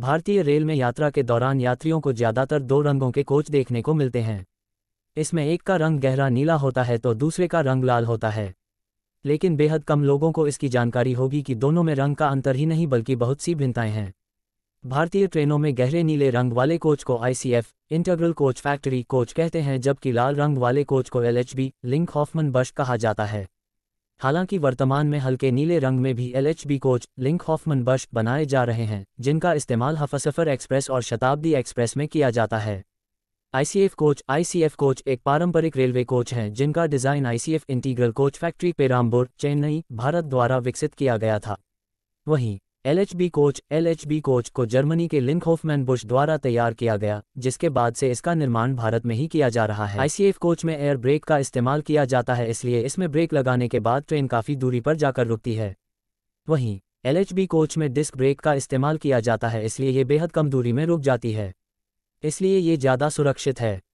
भारतीय रेल में यात्रा के दौरान यात्रियों को ज्यादातर दो रंगों के कोच देखने को मिलते हैं इसमें एक का रंग गहरा नीला होता है तो दूसरे का रंग लाल होता है लेकिन बेहद कम लोगों को इसकी जानकारी होगी कि दोनों में रंग का अंतर ही नहीं बल्कि बहुत सी भिन्नताएं हैं भारतीय ट्रेनों में गहरे नीले रंग वाले कोच को ICF integral coach factory coach कहते हैं जबकि लाल रंग वाले कोच को एलएचबी लिंक हॉफमन बश कहा जाता है हालांकि वर्तमान में हल्के नीले रंग में भी LHB coach Linke Hofmann Busch बनाए जा रहे हैं जिनका इस्तेमाल हफसफर एक्सप्रेस और शताब्दी एक्सप्रेस में किया जाता है आईसीएफ कोच आईसीएफ कोच एक पारंपरिक रेलवे कोच है जिनका design ICF integral coach factory Perambur Chennai Bharat द्वारा विकसित किया गया था वहीं एलएचबी कोच एलएचबी कोच को जर्मनी के लिंकहोफमैन बुश द्वारा तैयार किया गया जिसके बाद से इसका निर्माण भारत में ही किया जा रहा है आईसीएफ कोच में एयर ब्रेक का इस्तेमाल किया जाता है इसलिए इसमें ब्रेक लगाने के बाद ट्रेन काफ़ी दूरी पर जाकर रुकती है वहीं एलएचबी कोच में डिस्क ब्रेक का इस्तेमाल किया जाता है इसलिए ये बेहद कम दूरी में रुक जाती है इसलिए ये ज़्यादा सुरक्षित है